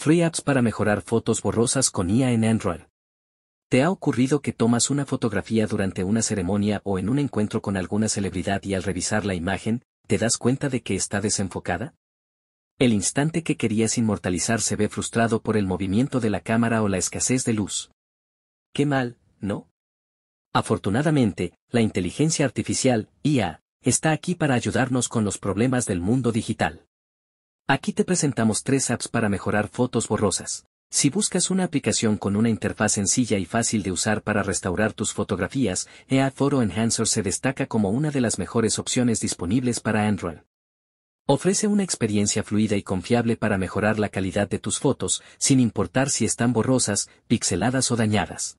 Free apps para mejorar fotos borrosas con IA en Android. ¿Te ha ocurrido que tomas una fotografía durante una ceremonia o en un encuentro con alguna celebridad y al revisar la imagen, te das cuenta de que está desenfocada? El instante que querías inmortalizar se ve frustrado por el movimiento de la cámara o la escasez de luz. Qué mal, ¿no? Afortunadamente, la inteligencia artificial, IA, está aquí para ayudarnos con los problemas del mundo digital. Aquí te presentamos tres apps para mejorar fotos borrosas. Si buscas una aplicación con una interfaz sencilla y fácil de usar para restaurar tus fotografías, EA Photo Enhancer se destaca como una de las mejores opciones disponibles para Android. Ofrece una experiencia fluida y confiable para mejorar la calidad de tus fotos, sin importar si están borrosas, pixeladas o dañadas.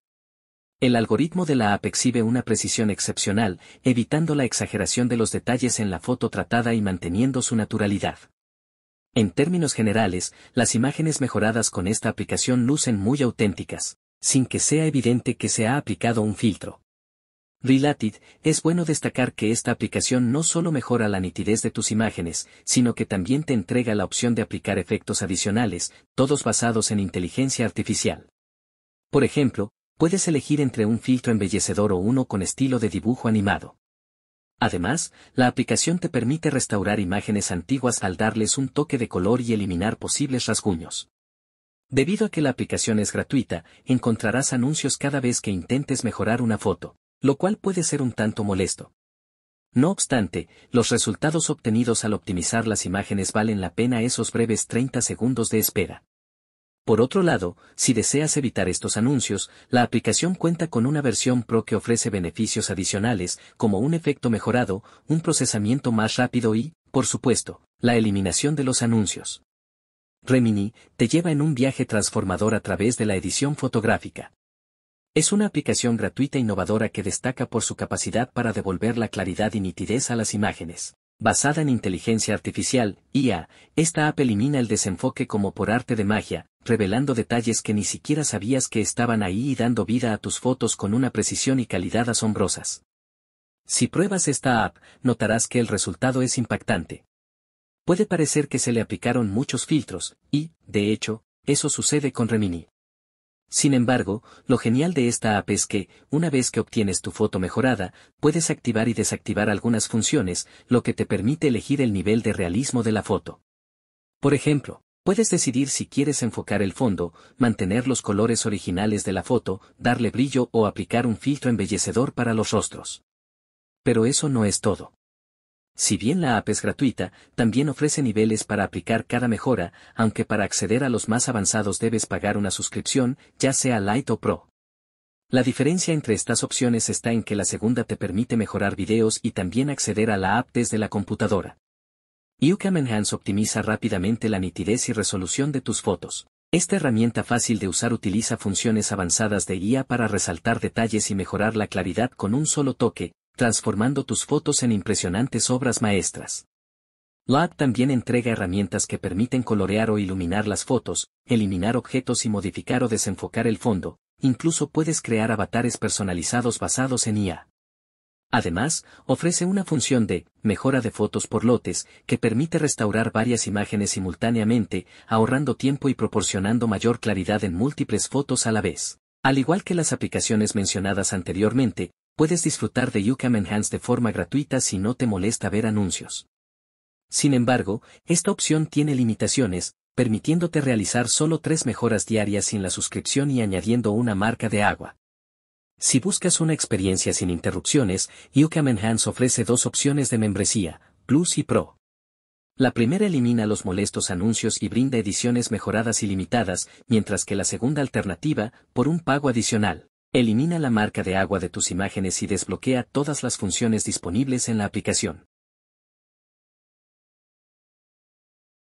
El algoritmo de la app exhibe una precisión excepcional, evitando la exageración de los detalles en la foto tratada y manteniendo su naturalidad. En términos generales, las imágenes mejoradas con esta aplicación lucen muy auténticas, sin que sea evidente que se ha aplicado un filtro. Related, es bueno destacar que esta aplicación no solo mejora la nitidez de tus imágenes, sino que también te entrega la opción de aplicar efectos adicionales, todos basados en inteligencia artificial. Por ejemplo, puedes elegir entre un filtro embellecedor o uno con estilo de dibujo animado. Además, la aplicación te permite restaurar imágenes antiguas al darles un toque de color y eliminar posibles rasguños. Debido a que la aplicación es gratuita, encontrarás anuncios cada vez que intentes mejorar una foto, lo cual puede ser un tanto molesto. No obstante, los resultados obtenidos al optimizar las imágenes valen la pena esos breves 30 segundos de espera. Por otro lado, si deseas evitar estos anuncios, la aplicación cuenta con una versión Pro que ofrece beneficios adicionales, como un efecto mejorado, un procesamiento más rápido y, por supuesto, la eliminación de los anuncios. Remini te lleva en un viaje transformador a través de la edición fotográfica. Es una aplicación gratuita e innovadora que destaca por su capacidad para devolver la claridad y nitidez a las imágenes basada en inteligencia artificial, IA, esta app elimina el desenfoque como por arte de magia, revelando detalles que ni siquiera sabías que estaban ahí y dando vida a tus fotos con una precisión y calidad asombrosas. Si pruebas esta app, notarás que el resultado es impactante. Puede parecer que se le aplicaron muchos filtros, y, de hecho, eso sucede con Remini. Sin embargo, lo genial de esta app es que, una vez que obtienes tu foto mejorada, puedes activar y desactivar algunas funciones, lo que te permite elegir el nivel de realismo de la foto. Por ejemplo, puedes decidir si quieres enfocar el fondo, mantener los colores originales de la foto, darle brillo o aplicar un filtro embellecedor para los rostros. Pero eso no es todo. Si bien la app es gratuita, también ofrece niveles para aplicar cada mejora, aunque para acceder a los más avanzados debes pagar una suscripción, ya sea Lite o Pro. La diferencia entre estas opciones está en que la segunda te permite mejorar videos y también acceder a la app desde la computadora. YouCam Enhance optimiza rápidamente la nitidez y resolución de tus fotos. Esta herramienta fácil de usar utiliza funciones avanzadas de guía para resaltar detalles y mejorar la claridad con un solo toque, transformando tus fotos en impresionantes obras maestras. app también entrega herramientas que permiten colorear o iluminar las fotos, eliminar objetos y modificar o desenfocar el fondo, incluso puedes crear avatares personalizados basados en IA. Además, ofrece una función de mejora de fotos por lotes que permite restaurar varias imágenes simultáneamente, ahorrando tiempo y proporcionando mayor claridad en múltiples fotos a la vez. Al igual que las aplicaciones mencionadas anteriormente, Puedes disfrutar de YouCam Enhance de forma gratuita si no te molesta ver anuncios. Sin embargo, esta opción tiene limitaciones, permitiéndote realizar solo tres mejoras diarias sin la suscripción y añadiendo una marca de agua. Si buscas una experiencia sin interrupciones, UCAM Enhance ofrece dos opciones de membresía, Plus y Pro. La primera elimina los molestos anuncios y brinda ediciones mejoradas y limitadas, mientras que la segunda alternativa, por un pago adicional Elimina la marca de agua de tus imágenes y desbloquea todas las funciones disponibles en la aplicación.